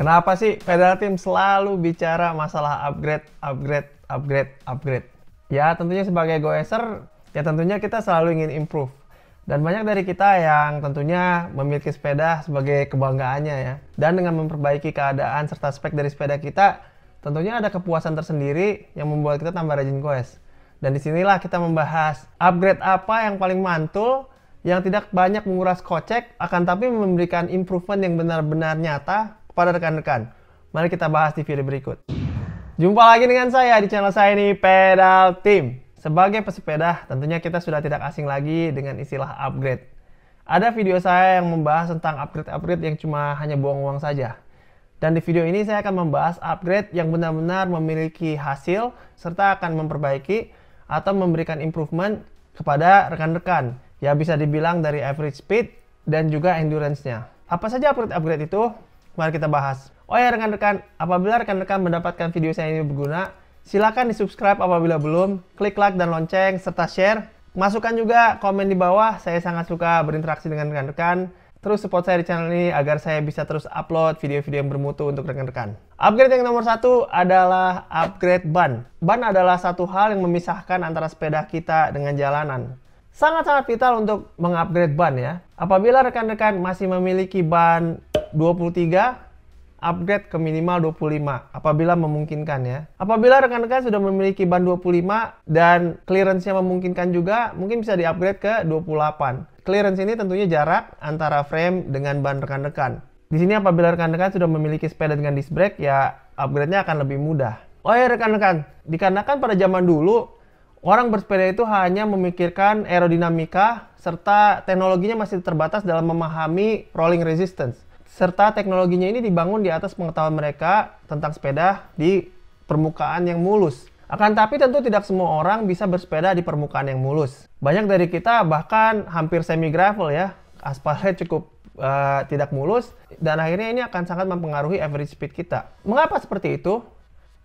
Kenapa sih Federal Team selalu bicara masalah upgrade, upgrade, upgrade, upgrade? Ya tentunya sebagai goeser, ya tentunya kita selalu ingin improve. Dan banyak dari kita yang tentunya memiliki sepeda sebagai kebanggaannya ya. Dan dengan memperbaiki keadaan serta spek dari sepeda kita, tentunya ada kepuasan tersendiri yang membuat kita tambah rajin goes. Dan disinilah kita membahas upgrade apa yang paling mantul, yang tidak banyak menguras kocek, akan tapi memberikan improvement yang benar-benar nyata pada rekan-rekan. Mari kita bahas di video berikut. Jumpa lagi dengan saya di channel saya ini Pedal Team. Sebagai pesepeda, tentunya kita sudah tidak asing lagi dengan istilah upgrade. Ada video saya yang membahas tentang upgrade-upgrade yang cuma hanya buang uang saja. Dan di video ini saya akan membahas upgrade yang benar-benar memiliki hasil serta akan memperbaiki atau memberikan improvement kepada rekan-rekan. Ya bisa dibilang dari average speed dan juga endurance-nya. Apa saja upgrade-upgrade itu? mari kita bahas. Oh ya rekan-rekan, apabila rekan-rekan mendapatkan video saya ini berguna, silakan di subscribe apabila belum, klik like dan lonceng, serta share. Masukkan juga komen di bawah, saya sangat suka berinteraksi dengan rekan-rekan. Terus support saya di channel ini agar saya bisa terus upload video-video yang bermutu untuk rekan-rekan. Upgrade yang nomor satu adalah upgrade ban. Ban adalah satu hal yang memisahkan antara sepeda kita dengan jalanan sangat-sangat vital untuk mengupgrade ban ya. Apabila rekan-rekan masih memiliki ban 23 upgrade ke minimal 25 apabila memungkinkan ya. Apabila rekan-rekan sudah memiliki ban 25 dan clearance-nya memungkinkan juga, mungkin bisa di-upgrade ke 28. Clearance ini tentunya jarak antara frame dengan ban rekan-rekan. Di sini apabila rekan-rekan sudah memiliki sepeda dengan disc brake, ya upgrade-nya akan lebih mudah. Oh ya rekan-rekan, dikarenakan pada zaman dulu, orang bersepeda itu hanya memikirkan aerodinamika serta teknologinya masih terbatas dalam memahami rolling resistance serta teknologinya ini dibangun di atas pengetahuan mereka tentang sepeda di permukaan yang mulus. Akan tapi tentu tidak semua orang bisa bersepeda di permukaan yang mulus. Banyak dari kita bahkan hampir semi gravel ya, aspalnya cukup uh, tidak mulus dan akhirnya ini akan sangat mempengaruhi average speed kita. Mengapa seperti itu?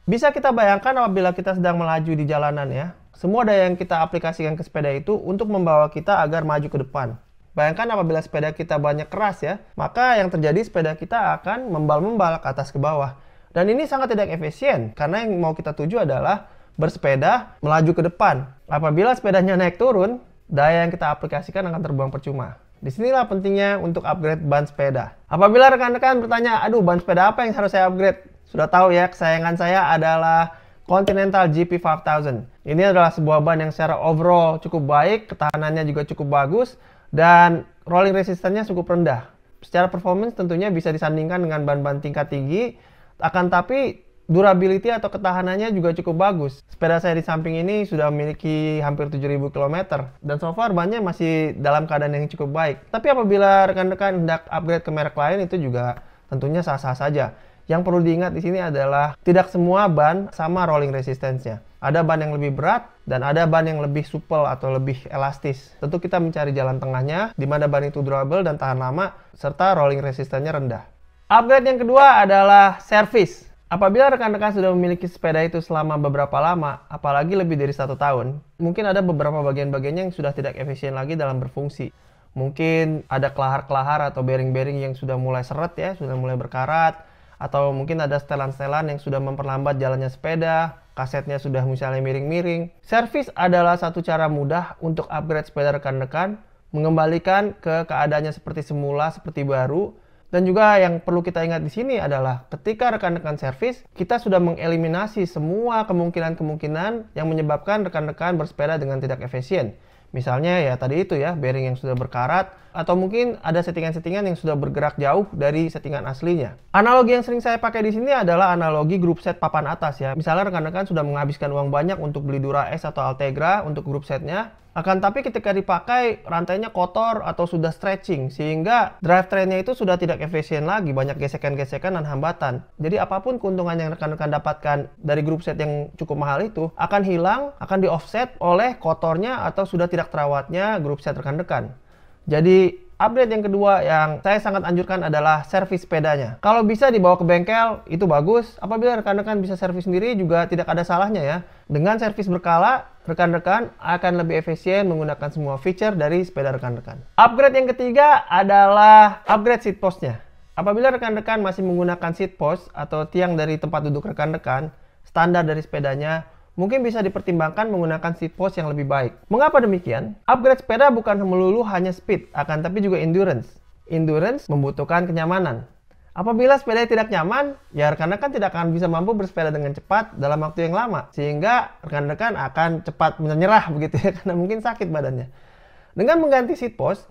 Bisa kita bayangkan apabila kita sedang melaju di jalanan ya, semua daya yang kita aplikasikan ke sepeda itu untuk membawa kita agar maju ke depan. Bayangkan apabila sepeda kita banyak keras ya, maka yang terjadi sepeda kita akan membal-membal ke atas ke bawah. Dan ini sangat tidak efisien, karena yang mau kita tuju adalah bersepeda melaju ke depan. Apabila sepedanya naik turun, daya yang kita aplikasikan akan terbuang percuma. Disinilah pentingnya untuk upgrade ban sepeda. Apabila rekan-rekan bertanya, aduh ban sepeda apa yang harus saya upgrade? Sudah tahu ya, kesayangan saya adalah Continental GP5000. Ini adalah sebuah ban yang secara overall cukup baik, ketahanannya juga cukup bagus, dan rolling resistance-nya cukup rendah. Secara performance tentunya bisa disandingkan dengan ban-ban tingkat tinggi, akan tapi durability atau ketahanannya juga cukup bagus. Sepeda saya di samping ini sudah memiliki hampir 7000 km dan so far bannya masih dalam keadaan yang cukup baik. Tapi apabila rekan-rekan hendak upgrade ke merek lain itu juga tentunya sah-sah saja. Yang perlu diingat di sini adalah tidak semua ban sama rolling resistance-nya. Ada ban yang lebih berat dan ada ban yang lebih supel atau lebih elastis. Tentu kita mencari jalan tengahnya di mana ban itu durable dan tahan lama serta rolling resistance-nya rendah. Upgrade yang kedua adalah service. Apabila rekan-rekan sudah memiliki sepeda itu selama beberapa lama, apalagi lebih dari satu tahun, mungkin ada beberapa bagian-bagiannya yang sudah tidak efisien lagi dalam berfungsi mungkin ada kelahar-kelahar atau bearing-bearing yang sudah mulai seret ya, sudah mulai berkarat, atau mungkin ada setelan-setelan yang sudah memperlambat jalannya sepeda, kasetnya sudah misalnya miring-miring. Servis adalah satu cara mudah untuk upgrade sepeda rekan-rekan, mengembalikan ke keadaannya seperti semula, seperti baru. Dan juga yang perlu kita ingat di sini adalah ketika rekan-rekan servis, kita sudah mengeliminasi semua kemungkinan-kemungkinan yang menyebabkan rekan-rekan bersepeda dengan tidak efisien. Misalnya ya tadi itu ya, bearing yang sudah berkarat, atau mungkin ada settingan-settingan yang sudah bergerak jauh dari settingan aslinya. Analogi yang sering saya pakai di sini adalah analogi grup set papan atas ya. Misalnya rekan-rekan sudah menghabiskan uang banyak untuk beli Dura S atau Altegra untuk grup setnya, akan tapi ketika dipakai, rantainya kotor atau sudah stretching, sehingga drivetrainnya itu sudah tidak efisien lagi, banyak gesekan-gesekan dan hambatan. Jadi apapun keuntungan yang rekan-rekan dapatkan dari grup set yang cukup mahal itu, akan hilang, akan di-offset oleh kotornya atau sudah tidak terawatnya grup set rekan-rekan. Jadi update yang kedua yang saya sangat anjurkan adalah servis sepedanya. Kalau bisa dibawa ke bengkel itu bagus, apabila rekan-rekan bisa servis sendiri juga tidak ada salahnya ya. Dengan servis berkala, rekan-rekan akan lebih efisien menggunakan semua feature dari sepeda rekan-rekan. Upgrade yang ketiga adalah upgrade seat postnya. Apabila rekan-rekan masih menggunakan seat post atau tiang dari tempat duduk rekan-rekan, standar dari sepedanya mungkin bisa dipertimbangkan menggunakan seat post yang lebih baik. Mengapa demikian? Upgrade sepeda bukan melulu hanya speed, akan tapi juga endurance. Endurance membutuhkan kenyamanan. Apabila sepeda tidak nyaman, ya rekan-rekan kan tidak akan bisa mampu bersepeda dengan cepat dalam waktu yang lama. Sehingga rekan-rekan akan cepat menyerah begitu ya, karena mungkin sakit badannya. Dengan mengganti seat post,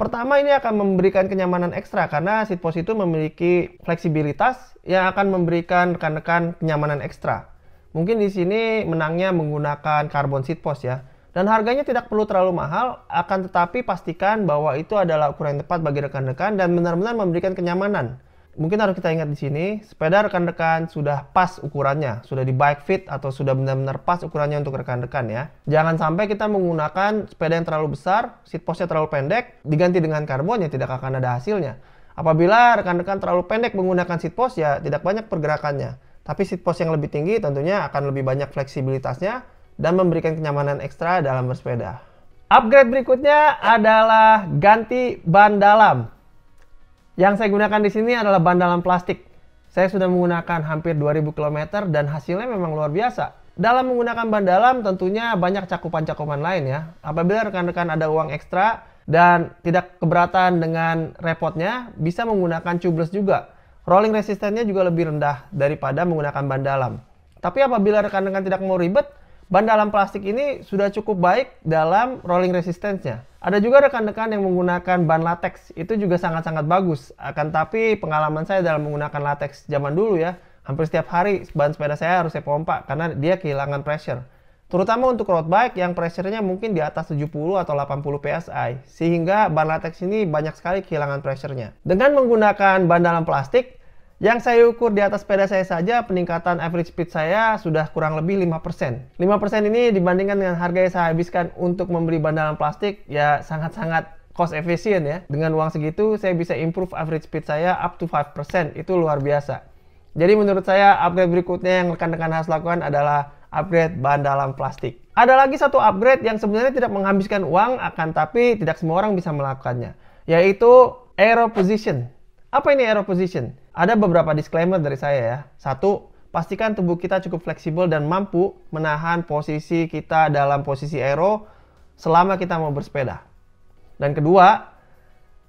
pertama ini akan memberikan kenyamanan ekstra karena seat post itu memiliki fleksibilitas yang akan memberikan rekan-rekan kenyamanan ekstra. Mungkin di sini menangnya menggunakan carbon seat post ya. Dan harganya tidak perlu terlalu mahal, akan tetapi pastikan bahwa itu adalah ukuran yang tepat bagi rekan-rekan dan benar-benar memberikan kenyamanan. Mungkin harus kita ingat di sini, sepeda rekan-rekan sudah pas ukurannya, sudah di bike fit atau sudah benar-benar pas ukurannya untuk rekan-rekan ya. Jangan sampai kita menggunakan sepeda yang terlalu besar, seat postnya terlalu pendek, diganti dengan karbon ya tidak akan ada hasilnya. Apabila rekan-rekan terlalu pendek menggunakan seat post ya tidak banyak pergerakannya. Tapi seat post yang lebih tinggi tentunya akan lebih banyak fleksibilitasnya dan memberikan kenyamanan ekstra dalam bersepeda. Upgrade berikutnya adalah ganti ban dalam. Yang saya gunakan di sini adalah ban dalam plastik. Saya sudah menggunakan hampir 2000 km dan hasilnya memang luar biasa. Dalam menggunakan ban dalam tentunya banyak cakupan-cakupan lain ya. Apabila rekan-rekan ada uang ekstra dan tidak keberatan dengan repotnya, bisa menggunakan tubeless juga. Rolling resistennya juga lebih rendah daripada menggunakan ban dalam. Tapi apabila rekan-rekan tidak mau ribet, ban dalam plastik ini sudah cukup baik dalam rolling resistance-nya. Ada juga rekan-rekan yang menggunakan ban latex, itu juga sangat-sangat bagus. Akan tapi pengalaman saya dalam menggunakan latex zaman dulu ya, hampir setiap hari ban sepeda saya harus saya pompa karena dia kehilangan pressure. Terutama untuk road bike yang pressure-nya mungkin di atas 70 atau 80 PSI, sehingga ban latex ini banyak sekali kehilangan pressure-nya. Dengan menggunakan ban dalam plastik, yang saya ukur di atas sepeda saya saja, peningkatan average speed saya sudah kurang lebih 5%. 5% ini dibandingkan dengan harga yang saya habiskan untuk membeli bandalan plastik, ya sangat-sangat cost efficient ya. Dengan uang segitu, saya bisa improve average speed saya up to 5%. Itu luar biasa. Jadi menurut saya upgrade berikutnya yang rekan-rekan harus lakukan adalah upgrade ban dalam plastik. Ada lagi satu upgrade yang sebenarnya tidak menghabiskan uang akan tapi tidak semua orang bisa melakukannya, yaitu aero position. Apa ini aero position? Ada beberapa disclaimer dari saya ya. Satu, pastikan tubuh kita cukup fleksibel dan mampu menahan posisi kita dalam posisi aero selama kita mau bersepeda. Dan kedua,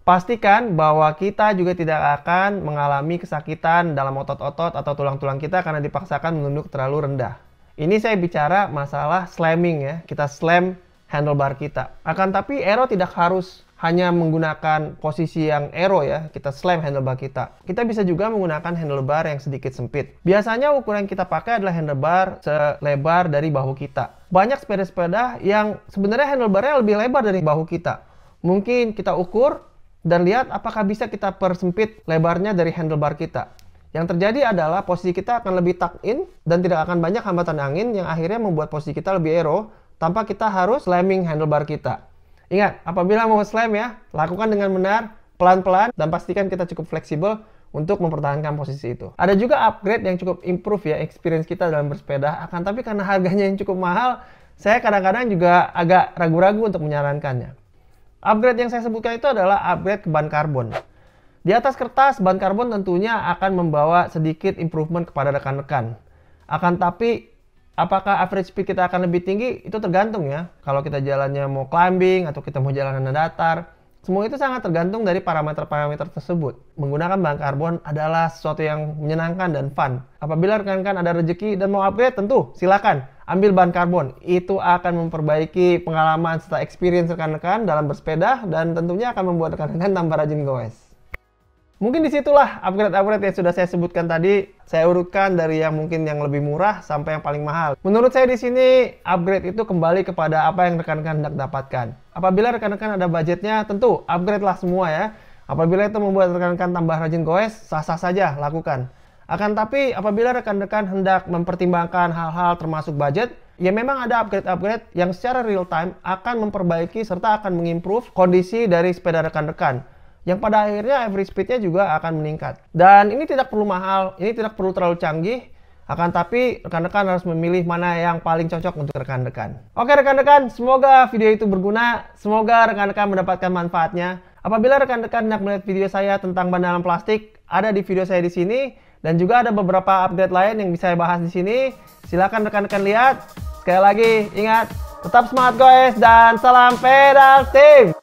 pastikan bahwa kita juga tidak akan mengalami kesakitan dalam otot-otot atau tulang-tulang kita karena dipaksakan menunduk terlalu rendah. Ini saya bicara masalah slamming ya, kita slam handlebar kita. Akan tapi aero tidak harus hanya menggunakan posisi yang arrow ya, kita slam handlebar kita. Kita bisa juga menggunakan handlebar yang sedikit sempit. Biasanya ukuran yang kita pakai adalah handlebar selebar dari bahu kita. Banyak sepeda-sepeda yang sebenarnya handlebarnya lebih lebar dari bahu kita. Mungkin kita ukur dan lihat apakah bisa kita persempit lebarnya dari handlebar kita. Yang terjadi adalah posisi kita akan lebih tuck in dan tidak akan banyak hambatan angin yang akhirnya membuat posisi kita lebih aero tanpa kita harus slamming handlebar kita. Ingat, apabila mau slam ya, lakukan dengan benar, pelan-pelan, dan pastikan kita cukup fleksibel untuk mempertahankan posisi itu. Ada juga upgrade yang cukup improve ya experience kita dalam bersepeda, akan tapi karena harganya yang cukup mahal, saya kadang-kadang juga agak ragu-ragu untuk menyarankannya. Upgrade yang saya sebutkan itu adalah upgrade ke ban karbon. Di atas kertas, ban karbon tentunya akan membawa sedikit improvement kepada rekan-rekan. Akan tapi apakah average speed kita akan lebih tinggi itu tergantung ya kalau kita jalannya mau climbing atau kita mau jalanan datar semua itu sangat tergantung dari parameter-parameter tersebut. Menggunakan bahan karbon adalah sesuatu yang menyenangkan dan fun. Apabila rekan-rekan ada rezeki dan mau upgrade, tentu silakan ambil bahan karbon. Itu akan memperbaiki pengalaman serta experience rekan-rekan dalam bersepeda dan tentunya akan membuat rekan-rekan tambah rajin goes. Mungkin disitulah upgrade-upgrade yang sudah saya sebutkan tadi, saya urutkan dari yang mungkin yang lebih murah sampai yang paling mahal. Menurut saya di sini, upgrade itu kembali kepada apa yang rekan-rekan hendak dapatkan. Apabila rekan-rekan ada budgetnya, tentu upgrade lah semua ya. Apabila itu membuat rekan-rekan tambah rajin goes, sah-sah saja lakukan. Akan tapi apabila rekan-rekan hendak mempertimbangkan hal-hal termasuk budget, ya memang ada upgrade-upgrade yang secara real time akan memperbaiki serta akan mengimprove kondisi dari sepeda rekan-rekan yang pada akhirnya average speednya juga akan meningkat. Dan ini tidak perlu mahal, ini tidak perlu terlalu canggih, akan tapi rekan-rekan harus memilih mana yang paling cocok untuk rekan-rekan. Oke rekan-rekan, semoga video itu berguna, semoga rekan-rekan mendapatkan manfaatnya. Apabila rekan-rekan hendak melihat video saya tentang dalam plastik, ada di video saya di sini dan juga ada beberapa update lain yang bisa saya bahas di sini. silahkan rekan-rekan lihat. Sekali lagi ingat, tetap semangat guys dan salam pedal team.